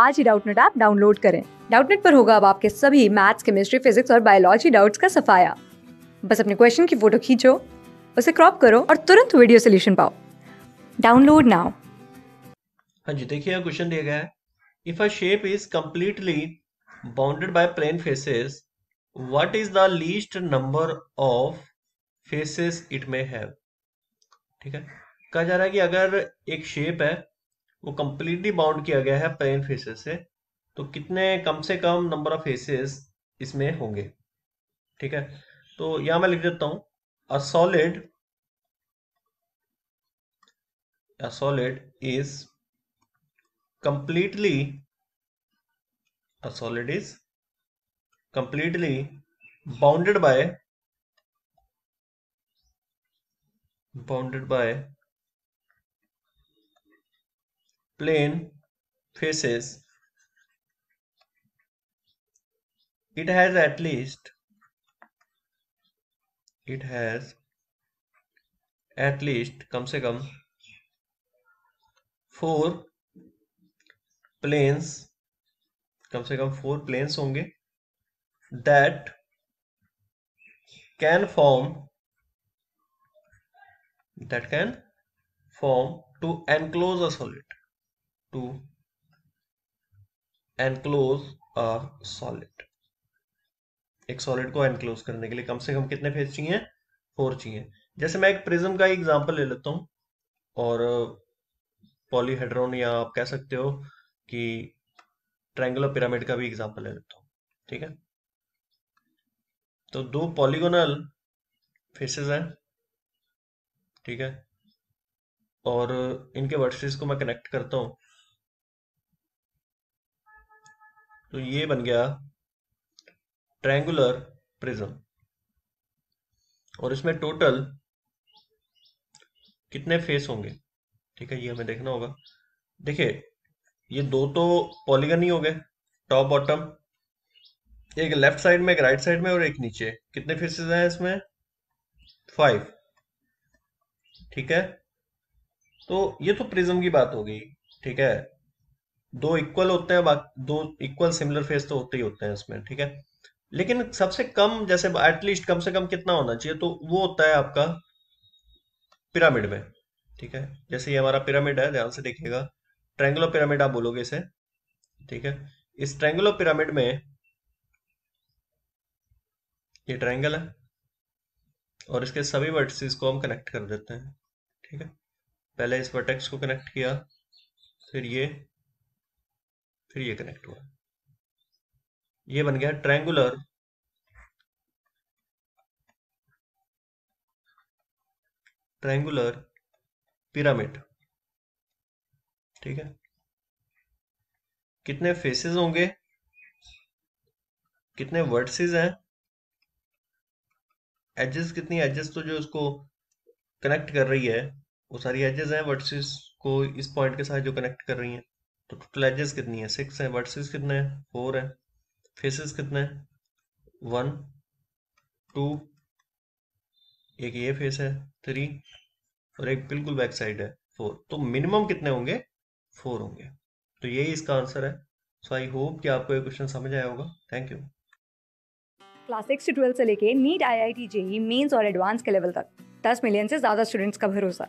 आज ही Doubtnut app download करें डाउटनेट पर होगा अब आपके सभी मैथ्स केमिस्ट्री फिजिक्स और बायोलॉजी डाउट्स का सफाया बस अपने क्वेश्चन की फोटो खींचो उसे क्रॉप करो और तुरंत वीडियो सोल्यूशन पाओ डाउनलोड नाउ हाँ जी देखिए क्वेश्चन दिया गया है if a shape is completely bounded by plane faces what is the least number of faces it may have ठीक है कहा जा रहा है कि अगर एक शेप है वो कंप्लीटली बाउंड किया गया है प्लेन फेसेस से तो कितने कम से कम नंबर ऑफ फेसेस इसमें होंगे ठीक है तो यहां मैं लिख देता हूं a solid a solid is completely a solid is completely bounded by bounded by plane faces it has at least it has at least कम से कम four planes. कम से कम four planes होंगे that can form that can form to enclose a solid to enclose a solid एक सॉलिड को एनक्लोज करने के लिए कम से कम कितने फेज चाहिए फोर चाहिए जैसे मैं एक प्रिज्म का एग्जांपल ले लेता हूं और पॉलीहेड्रोन uh, या आप कह सकते हो कि ट्रायंगुलर पिरामिड का भी एग्जांपल ले लेता हूं ठीक है तो दो पॉलीगोनल फेसेस हैं ठीक है और uh, इनके वर्सेस को मैं कनेक्ट करता हूं तो ये बन गया ट्रैंगुलर प्रिज्म और इसमें टोटल कितने फेस होंगे ठीक है ये हमें देखना होगा देखिए ये दो तो पॉलीगन ही हो गए टॉप बॉटम एक लेफ्ट साइड में एक राइट साइड में और एक नीचे कितने फेसेस हैं इसमें फाइव ठीक है तो ये तो प्रिज्म की बात हो गई ठीक है दो इक्वल होते हैं बाकी दो इक्वल सिमिलर फेस तो होते ही होते हैं इसमें ठीक है लेकिन सबसे कम जैसे एटलीस्ट कम से कम कितना होना चाहिए तो वो होता है आपका पिरामिड में ठीक है जैसे ये हमारा पिरामिड है ध्यान से देखिएगा ट्रेंगुलर पिरामिड आप बोलोगे इसे ठीक है इस ट्रेंगुलर पिरामिड में ये ट्रायंगल है और इसके सभी वर्टिसेस को हम कनेक्ट कर देते हैं ठीक है पहले इस वर्टेक्स को कनेक्ट किया फिर ये फिर ये कनेक्ट हुआ ये बन गया ट्रायंगुलर ट्रैंगुलर पिरामिड ठीक है कितने फेसेस होंगे कितने वर्टिसेस हैं एजेस कितनी एजेस तो जो इसको कनेक्ट कर रही है वो सारी एजेस हैं वर्टिसेस को इस पॉइंट के साथ जो कनेक्ट कर रही हैं तो टोटल एजेस कितनी है सिक्स है वर्सेस कितने हैं फोर है फेसेस कितने हैं वन टू एक ये फेस है थ्री और एक बिल्कुल बैक साइड है फोर तो मिनिमम कितने होंगे फोर होंगे तो यही इसका आंसर है सो आई होप कि आपको ये क्वेश्चन समझ आया होगा थैंक यू क्लास सिक्स से ट्वेल्थ से लेके NEET I I T JEE mains और एडवांस के लेवल तक दस मिलियन से ज़्यादा स्टूडेंट्स का भरोसा